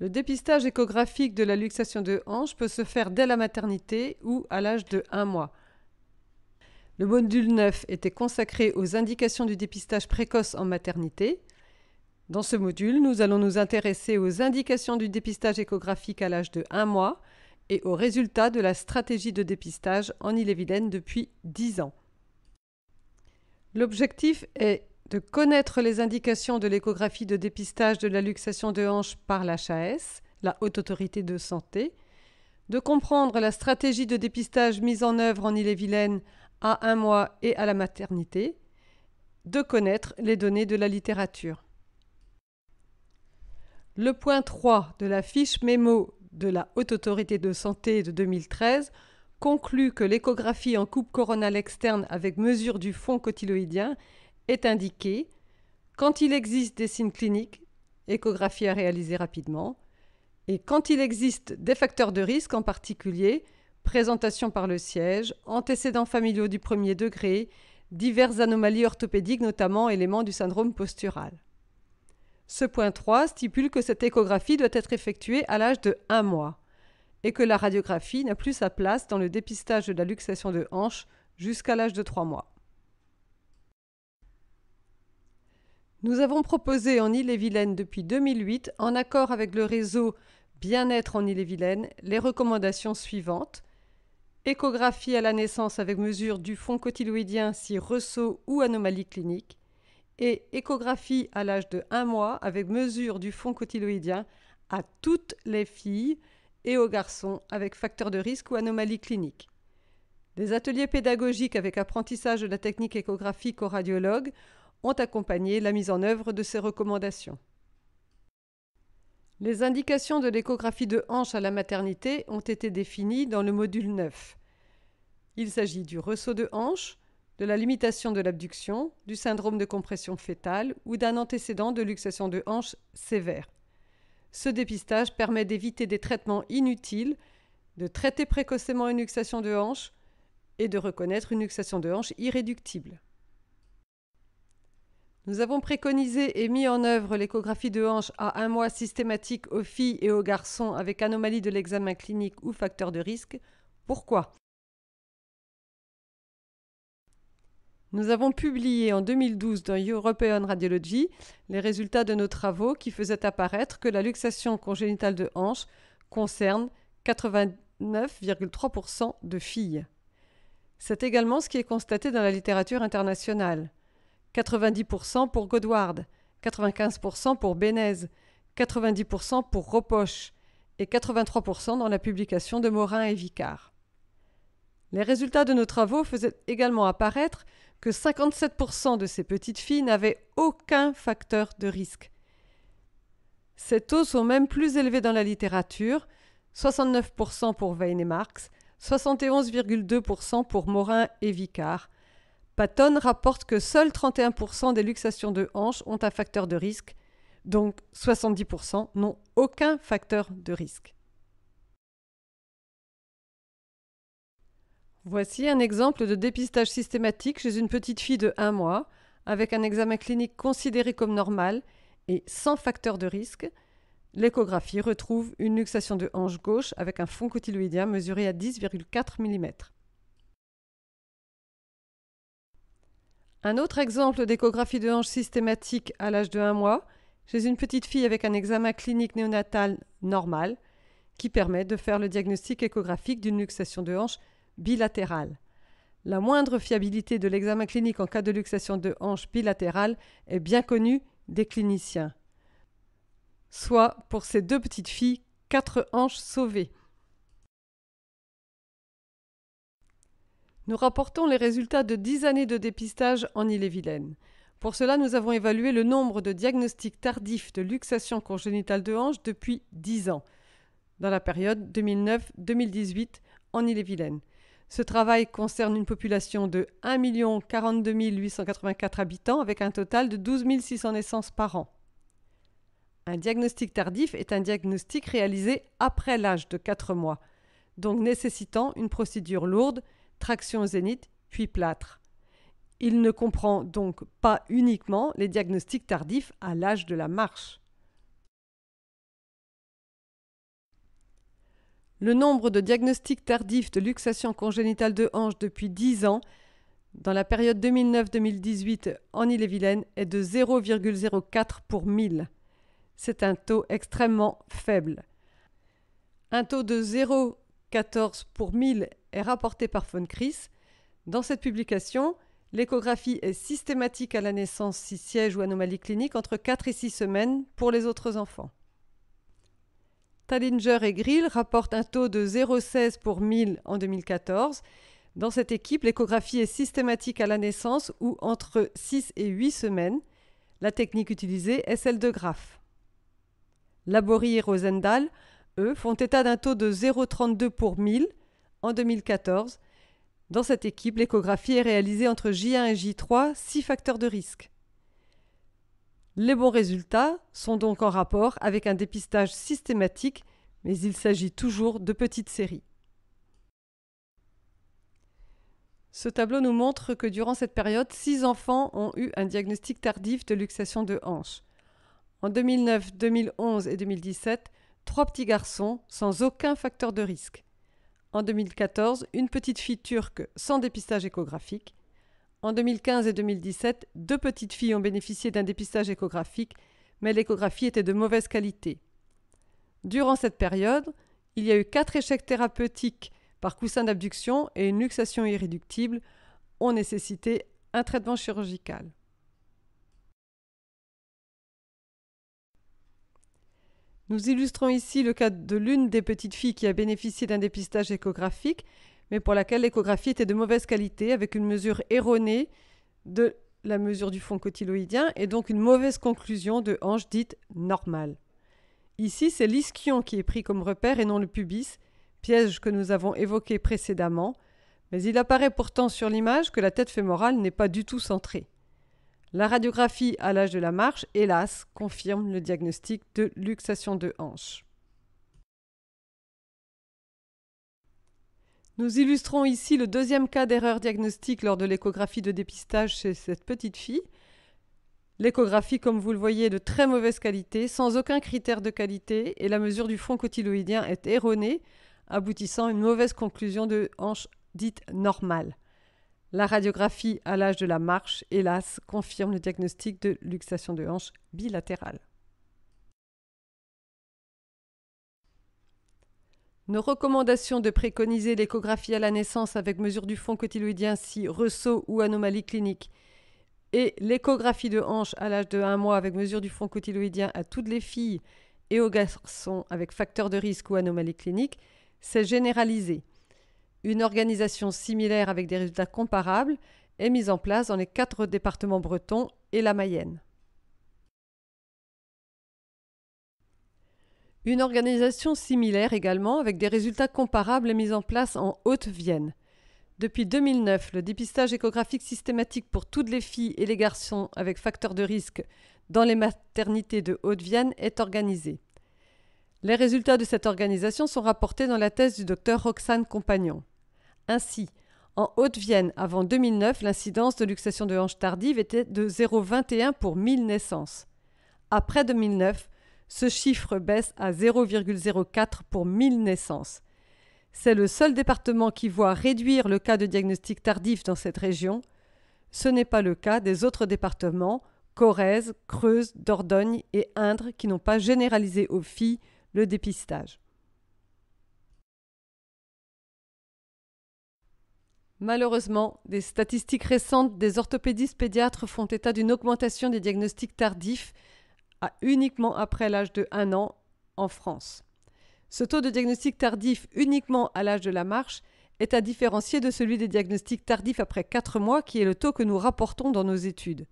Le dépistage échographique de la luxation de hanche peut se faire dès la maternité ou à l'âge de 1 mois. Le module 9 était consacré aux indications du dépistage précoce en maternité. Dans ce module, nous allons nous intéresser aux indications du dépistage échographique à l'âge de 1 mois et aux résultats de la stratégie de dépistage en île et depuis 10 ans. L'objectif est de connaître les indications de l'échographie de dépistage de la luxation de hanche par l'HAS, la Haute Autorité de Santé, de comprendre la stratégie de dépistage mise en œuvre en Ille-et-Vilaine à un mois et à la maternité, de connaître les données de la littérature. Le point 3 de la fiche mémo de la Haute Autorité de Santé de 2013 conclut que l'échographie en coupe coronale externe avec mesure du fond cotyloïdien est indiqué quand il existe des signes cliniques, échographie à réaliser rapidement, et quand il existe des facteurs de risque, en particulier présentation par le siège, antécédents familiaux du premier degré, diverses anomalies orthopédiques, notamment éléments du syndrome postural. Ce point 3 stipule que cette échographie doit être effectuée à l'âge de 1 mois et que la radiographie n'a plus sa place dans le dépistage de la luxation de hanche jusqu'à l'âge de 3 mois. Nous avons proposé en Ille-et-Vilaine depuis 2008, en accord avec le réseau Bien-être en Ille-et-Vilaine, les recommandations suivantes. Échographie à la naissance avec mesure du fond cotyloïdien si ressaut ou anomalie clinique. Et échographie à l'âge de 1 mois avec mesure du fond cotyloïdien à toutes les filles et aux garçons avec facteur de risque ou anomalie clinique. Des ateliers pédagogiques avec apprentissage de la technique échographique aux radiologues ont accompagné la mise en œuvre de ces recommandations. Les indications de l'échographie de hanche à la maternité ont été définies dans le module 9. Il s'agit du ressaut de hanche, de la limitation de l'abduction, du syndrome de compression fœtale ou d'un antécédent de luxation de hanche sévère. Ce dépistage permet d'éviter des traitements inutiles, de traiter précocement une luxation de hanche et de reconnaître une luxation de hanche irréductible. Nous avons préconisé et mis en œuvre l'échographie de hanche à un mois systématique aux filles et aux garçons avec anomalie de l'examen clinique ou facteur de risque. Pourquoi Nous avons publié en 2012 dans European Radiology les résultats de nos travaux qui faisaient apparaître que la luxation congénitale de hanche concerne 89,3% de filles. C'est également ce qui est constaté dans la littérature internationale. 90% pour Godward, 95% pour Bénez, 90% pour Ropoche et 83% dans la publication de Morin et Vicard. Les résultats de nos travaux faisaient également apparaître que 57% de ces petites filles n'avaient aucun facteur de risque. Ces taux sont même plus élevés dans la littérature, 69% pour Veyne et 71,2% pour Morin et Vicard, Patton rapporte que seuls 31% des luxations de hanches ont un facteur de risque, donc 70% n'ont aucun facteur de risque. Voici un exemple de dépistage systématique chez une petite fille de 1 mois, avec un examen clinique considéré comme normal et sans facteur de risque. L'échographie retrouve une luxation de hanche gauche avec un fond cotyloïdien mesuré à 10,4 mm. Un autre exemple d'échographie de hanche systématique à l'âge de 1 mois, chez une petite fille avec un examen clinique néonatal normal, qui permet de faire le diagnostic échographique d'une luxation de hanche bilatérale. La moindre fiabilité de l'examen clinique en cas de luxation de hanche bilatérale est bien connue des cliniciens. Soit pour ces deux petites filles, quatre hanches sauvées. Nous rapportons les résultats de 10 années de dépistage en Ille-et-Vilaine. Pour cela, nous avons évalué le nombre de diagnostics tardifs de luxation congénitale de hanche depuis 10 ans, dans la période 2009-2018 en Ille-et-Vilaine. Ce travail concerne une population de 1 42 884 habitants avec un total de 12 600 naissances par an. Un diagnostic tardif est un diagnostic réalisé après l'âge de 4 mois, donc nécessitant une procédure lourde traction zénith, puis plâtre. Il ne comprend donc pas uniquement les diagnostics tardifs à l'âge de la marche. Le nombre de diagnostics tardifs de luxation congénitale de hanche depuis 10 ans dans la période 2009-2018 en Ille-et-Vilaine est de 0,04 pour 1000. C'est un taux extrêmement faible. Un taux de 0,14 pour 1000 est rapporté par Von Chris. Dans cette publication, l'échographie est systématique à la naissance si siège ou anomalie clinique entre 4 et 6 semaines pour les autres enfants. Tallinger et Grill rapportent un taux de 0,16 pour 1000 en 2014. Dans cette équipe, l'échographie est systématique à la naissance ou entre 6 et 8 semaines. La technique utilisée est celle de Graff. Laborie et Rosendahl, eux, font état d'un taux de 0,32 pour 1000 en 2014. Dans cette équipe, l'échographie est réalisée entre J1 et J3, six facteurs de risque. Les bons résultats sont donc en rapport avec un dépistage systématique, mais il s'agit toujours de petites séries. Ce tableau nous montre que durant cette période, six enfants ont eu un diagnostic tardif de luxation de hanche. En 2009, 2011 et 2017, trois petits garçons sans aucun facteur de risque. En 2014, une petite fille turque sans dépistage échographique. En 2015 et 2017, deux petites filles ont bénéficié d'un dépistage échographique, mais l'échographie était de mauvaise qualité. Durant cette période, il y a eu quatre échecs thérapeutiques par coussin d'abduction et une luxation irréductible ont nécessité un traitement chirurgical. Nous illustrons ici le cas de l'une des petites filles qui a bénéficié d'un dépistage échographique, mais pour laquelle l'échographie était de mauvaise qualité, avec une mesure erronée de la mesure du fond cotyloïdien, et donc une mauvaise conclusion de hanche dite normale. Ici, c'est l'ischion qui est pris comme repère et non le pubis, piège que nous avons évoqué précédemment, mais il apparaît pourtant sur l'image que la tête fémorale n'est pas du tout centrée. La radiographie à l'âge de la marche, hélas, confirme le diagnostic de luxation de hanche. Nous illustrons ici le deuxième cas d'erreur diagnostique lors de l'échographie de dépistage chez cette petite fille. L'échographie, comme vous le voyez, est de très mauvaise qualité, sans aucun critère de qualité, et la mesure du front cotyloïdien est erronée, aboutissant à une mauvaise conclusion de hanche dite normale. La radiographie à l'âge de la marche, hélas, confirme le diagnostic de luxation de hanche bilatérale. Nos recommandations de préconiser l'échographie à la naissance avec mesure du fond cotyloïdien si ressaut ou anomalie clinique et l'échographie de hanche à l'âge de 1 mois avec mesure du fond cotyloïdien à toutes les filles et aux garçons avec facteur de risque ou anomalie clinique, c'est généralisé. Une organisation similaire avec des résultats comparables est mise en place dans les quatre départements bretons et la Mayenne. Une organisation similaire également avec des résultats comparables est mise en place en Haute-Vienne. Depuis 2009, le dépistage échographique systématique pour toutes les filles et les garçons avec facteurs de risque dans les maternités de Haute-Vienne est organisé. Les résultats de cette organisation sont rapportés dans la thèse du docteur Roxane Compagnon. Ainsi, en Haute-Vienne, avant 2009, l'incidence de luxation de hanche tardive était de 0,21 pour 1000 naissances. Après 2009, ce chiffre baisse à 0,04 pour 1000 naissances. C'est le seul département qui voit réduire le cas de diagnostic tardif dans cette région. Ce n'est pas le cas des autres départements, Corrèze, Creuse, Dordogne et Indre, qui n'ont pas généralisé aux filles le dépistage. Malheureusement, des statistiques récentes des orthopédistes pédiatres font état d'une augmentation des diagnostics tardifs à uniquement après l'âge de 1 an en France. Ce taux de diagnostic tardif uniquement à l'âge de la marche est à différencier de celui des diagnostics tardifs après 4 mois qui est le taux que nous rapportons dans nos études.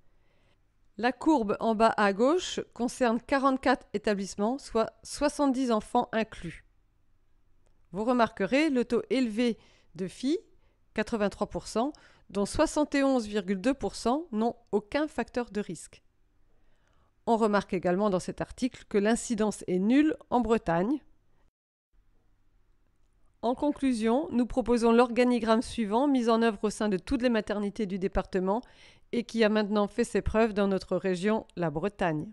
La courbe en bas à gauche concerne 44 établissements, soit 70 enfants inclus. Vous remarquerez le taux élevé de filles 83%, dont 71,2% n'ont aucun facteur de risque. On remarque également dans cet article que l'incidence est nulle en Bretagne. En conclusion, nous proposons l'organigramme suivant mis en œuvre au sein de toutes les maternités du département et qui a maintenant fait ses preuves dans notre région, la Bretagne.